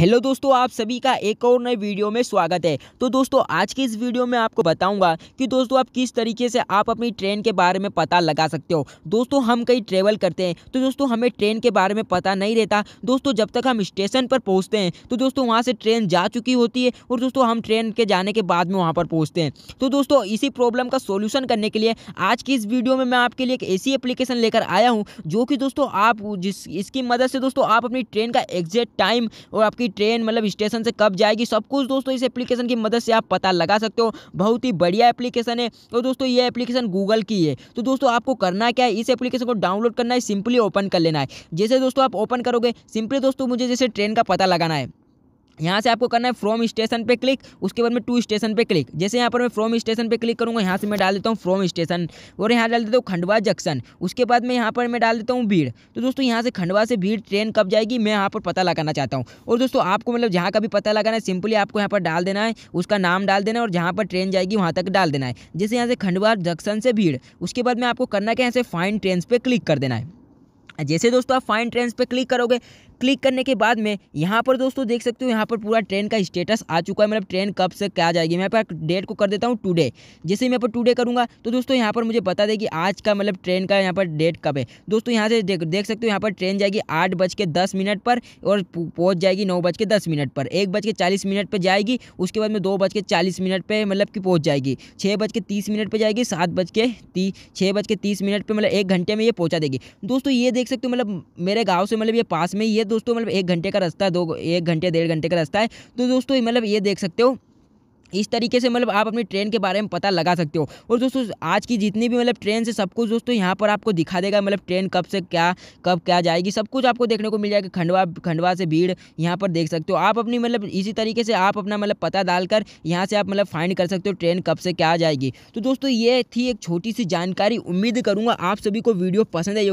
hello दोस्तों आप सभी का एक और नए वीडियो में स्वागत है तो दोस्तों आज की इस वीडियो में आपको बताऊंगा कि दोस्तों आप किस तरीके से आप अपनी ट्रेन के बारे में पता लगा सकते हो दोस्तों हम कहीं ट्रेवल करते हैं तो दोस्तों हमें ट्रेन के बारे में पता नहीं रहता दोस्तों जब तक हम स्टेशन पर पहुँचते हैं तो दोस्तों वहाँ से ट्रेन जा चुकी होती है और दोस्तों हम ट्रेन के जाने के बाद में वहाँ पर पहुँचते हैं तो दोस्तों इसी प्रॉब्लम का सोल्यूशन करने के लिए आज की इस वीडियो में मैं आपके लिए एक ऐसी एप्लीकेशन लेकर आया हूँ जो कि दोस्तों आप जिस इसकी मदद से दोस्तों आप अपनी ट्रेन का एग्जैक्ट टाइम और आपकी ट्रेन मतलब स्टेशन से कब जाएगी सब कुछ दोस्तों इस एप्लीकेशन की मदद से आप पता लगा सकते हो बहुत ही बढ़िया एप्लीकेशन है तो दोस्तों ये एप्लीकेशन गूगल की है तो दोस्तों आपको करना क्या है इस एप्लीकेशन को डाउनलोड करना है सिंपली ओपन कर लेना है जैसे दोस्तों आप ओपन करोगे सिंपली दोस्तों मुझे जैसे ट्रेन का पता लगाना है यहाँ से आपको करना है फ्रॉम स्टेशन पे क्लिक उसके बाद में टू स्टेशन पे क्लिक जैसे यहाँ पर मैं फ्रॉम स्टेशन पे क्लिक करूँगा यहाँ से मैं डाल देता हूँ फ्रॉम स्टेशन और यहाँ डाल देता हूँ खंडवा जंक्शन उसके बाद में यहाँ पर मैं डाल देता हूँ भीड़ तो दोस्तों यहाँ से खंडवा से भीड़ ट्रेन कब जाएगी मैं यहाँ पर पता लगाना चाहता हूँ और दोस्तों आपको मतलब जहाँ का भी पता लगाना है सिंपली आपको यहाँ पर डाल देना है उसका नाम डाल देना है और जहाँ पर ट्रेन जाएगी वहाँ तक डाल देना है जैसे यहाँ से खंडवा जंक्शन से भीड़ उसके बाद में आपको करना कि यहाँ से फाइन ट्रेन पर क्लिक कर देना है जैसे दोस्तों आप फाइन ट्रेन पे क्लिक करोगे क्लिक करने के बाद में यहाँ पर दोस्तों देख सकते हो यहाँ पर पूरा ट्रेन का स्टेटस आ चुका है मतलब ट्रेन कब से क्या जाएगी मैं पर डेट को कर देता हूँ टुडे जैसे मैं पर टुडे करूँगा तो दोस्तों यहाँ पर मुझे बता दे कि आज का मतलब ट्रेन का यहाँ पर डेट कब है दोस्तों यहाँ से देख देख सकते हो यहाँ पर ट्रेन जाएगी आठ बज के दस मिनट पर और पहुँच जाएगी नौ बज के दस मिनट पर एक बज के चालीस मिनट पर जाएगी उसके बाद में दो बज के चालीस मिनट पर मतलब कि पहुँच जाएगी छः बज के तीस मिनट पर जाएगी सात बज के तीस छः बज के तीस मिनट पर मतलब एक घंटे में ये पहुँचा देगी दोस्तों ये देख सकते हो मतलब मेरे गाँव से मतलब ये पास में ही है दोस्तों मतलब एक घंटे का रास्ता है दो एक घंटे डेढ़ घंटे का रास्ता है तो दोस्तों मतलब ये देख सकते हो इस तरीके से मतलब आप अपनी ट्रेन के बारे में पता लगा सकते हो और दोस्तों आज की जितनी भी मतलब ट्रेन से सब कुछ दोस्तों यहाँ पर आपको दिखा देगा मतलब ट्रेन कब से क्या कब क्या जाएगी सब कुछ आपको देखने को मिल जाएगा खंडवा खंडवा से भीड़ यहाँ पर देख सकते हो आप अपनी मतलब इसी तरीके से आप अपना मतलब पता डालकर यहाँ से आप मतलब फाइंड कर सकते हो ट्रेन कब से क्या जाएगी तो दोस्तों ये थी एक छोटी सी जानकारी उम्मीद करूँगा आप सभी को वीडियो पसंद आई